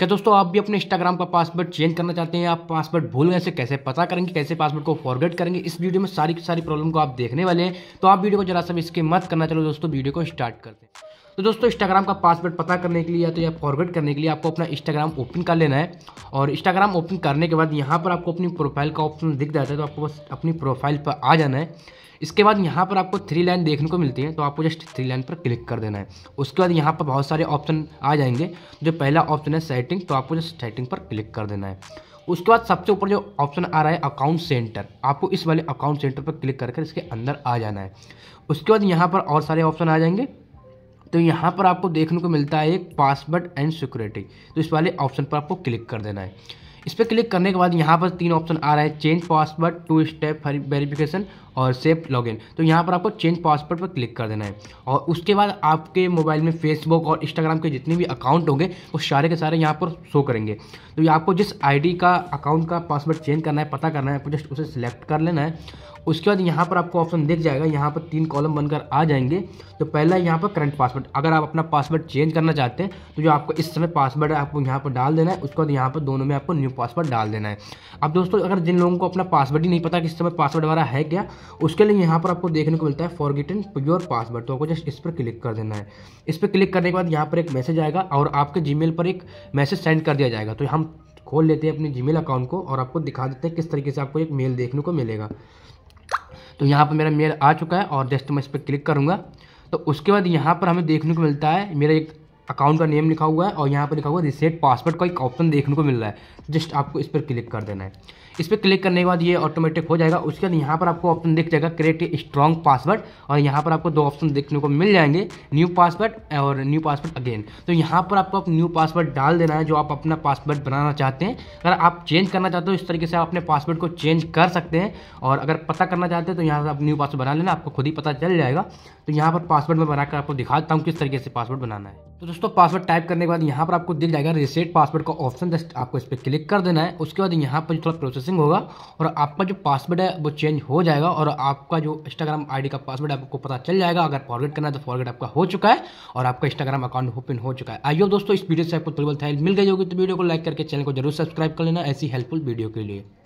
क्या दोस्तों आप भी अपने इंस्टाग्राम का पासवर्ड चेंज करना चाहते हैं आप पासवर्ड भूल गए से कैसे पता करेंगे कैसे पासवर्ड को फॉरवर्ड करेंगे इस वीडियो में सारी की सारी प्रॉब्लम को आप देखने वाले हैं तो आप वीडियो को जरा सा इसके मत करना चलो दोस्तों वीडियो को स्टार्ट करते हैं तो दोस्तों इंस्टाग्राम का पासवर्ड पता करने के लिए या तो या फॉरवर्ड करने के लिए आपको अपना इंस्टाग्राम ओपन कर लेना है और इंस्टाग्राम ओपन करने के बाद यहाँ पर आपको अपनी प्रोफाइल का ऑप्शन दिख जाता है तो आपको बस अपनी प्रोफाइल पर आ जाना है इसके बाद यहाँ पर आपको थ्री लाइन देखने को मिलती है तो आपको जस्ट थ्री लाइन पर क्लिक कर देना है उसके बाद यहाँ पर बहुत सारे ऑप्शन आ जाएंगे जो पहला ऑप्शन है सेट सेटिंग तो आपको जस्ट सेटिंग पर क्लिक कर देना है उसके बाद सबसे ऊपर जो ऑप्शन आ रहा है अकाउंट सेंटर आपको इस वाले अकाउंट सेंटर पर क्लिक करके इसके अंदर आ जाना है उसके बाद यहाँ पर और सारे ऑप्शन आ जाएंगे तो यहाँ पर आपको देखने को मिलता है एक पासवर्ड एंड सिक्योरिटी तो इस वाले ऑप्शन पर आपको क्लिक कर देना है इस पर क्लिक करने के बाद यहाँ पर तीन ऑप्शन आ रहा है change password two step verification और सेफ लॉगिन तो यहाँ पर आपको चेंज पासवर्ड पर क्लिक कर देना है और उसके बाद आपके मोबाइल में फेसबुक और इंस्टाग्राम के जितने भी अकाउंट होंगे वो सारे के सारे यहाँ पर शो करेंगे तो आपको जिस आईडी का अकाउंट का पासवर्ड चेंज करना है पता करना है आपको जस्ट उसे सिलेक्ट कर लेना है उसके बाद यहाँ पर आपको ऑप्शन दिख जाएगा यहाँ पर तीन कॉलम बनकर आ जाएंगे तो पहला यहाँ पर करंट पासवर्ड अगर आप अपना पासवर्ड चेंज करना चाहते हैं तो जो आपको इस समय पासवर्ड आपको यहाँ पर डाल देना है उसके बाद यहाँ पर दोनों में आपको न्यू पासवर्ड डाल देना है अब दोस्तों अगर जिन लोगों को अपना पासवर्ड ही नहीं पता कि इस समय पासवर्ड हमारा है क्या उसके लिए यहाँ पर आपको देखने को मिलता है फॉरगेट एंड प्योर पासवर्ड तो आपको जस्ट इस पर क्लिक कर देना है इस पर क्लिक करने के बाद यहाँ पर एक मैसेज आएगा और आपके जी पर एक मैसेज सेंड कर दिया जाएगा तो हम खोल लेते हैं अपने जी अकाउंट को और आपको दिखा देते हैं किस तरीके से आपको एक मेल देखने को मिलेगा तो यहाँ पर मेरा मेल आ चुका है और जस्ट मैं इस पर क्लिक करूँगा तो उसके बाद यहाँ पर हमें देखने को मिलता है मेरा एक अकाउंट का नेम लिखा हुआ है और यहाँ पर लिखा हुआ है रिसेट पासवर्ड का एक ऑप्शन देखने को मिल रहा है जस्ट आपको इस पर क्लिक कर देना है इस पर क्लिक करने के बाद ये ऑटोमेटिक हो जाएगा उसके बाद यहाँ पर आपको ऑप्शन दिख जाएगा क्रिएट ए स्ट्रॉन्ग पासवर्ड और यहाँ पर आपको दो ऑप्शन देखने को मिल जाएंगे न्यू पासवर्ड और न्यू पासवर्ड अगेन तो यहाँ पर आपको न्यू पासवर्ड डाल देना है जो आप अपना पासवर्ड बनाना चाहते हैं अगर आप चेंज करना चाहते हो इस तरीके से आप अपने पासवर्ड को चेंज कर सकते हैं और अगर पता करना चाहते हैं तो यहाँ से आप न्यू पासवर्ड बना लेना आपको खुद ही पता चल जाएगा तो यहाँ पर पासवर्ड मैं बनाकर आपको दिखाता हूँ किस तरीके से पासवर्ड बनाना है तो दोस्तों दोस्तों पासवर्ड टाइप करने के बाद यहाँ पर आपको दिख जाएगा रिसेट पासवर्ड का ऑप्शन जस्ट आपको इस पर क्लिक कर देना है उसके बाद यहाँ पर थोड़ा प्रोसेसिंग होगा और आपका जो पासवर्ड है वो चेंज हो जाएगा और आपका जो इंस्टाग्राम आईडी का पासवर्ड आपको पता चल जाएगा अगर फॉरवर्ड करना है तो फॉरवर्ड आपका हो चुका है और आपका इंस्टाग्राम अकाउंट ओपन हो चुका है आइए दोस्तों इस वीडियो से आपको बल थाइल मिल गई होगी तो वीडियो को लाइक करके चैनल को जरूर सब्सक्राइब कर लेना ऐसी हेल्पफुल वीडियो के लिए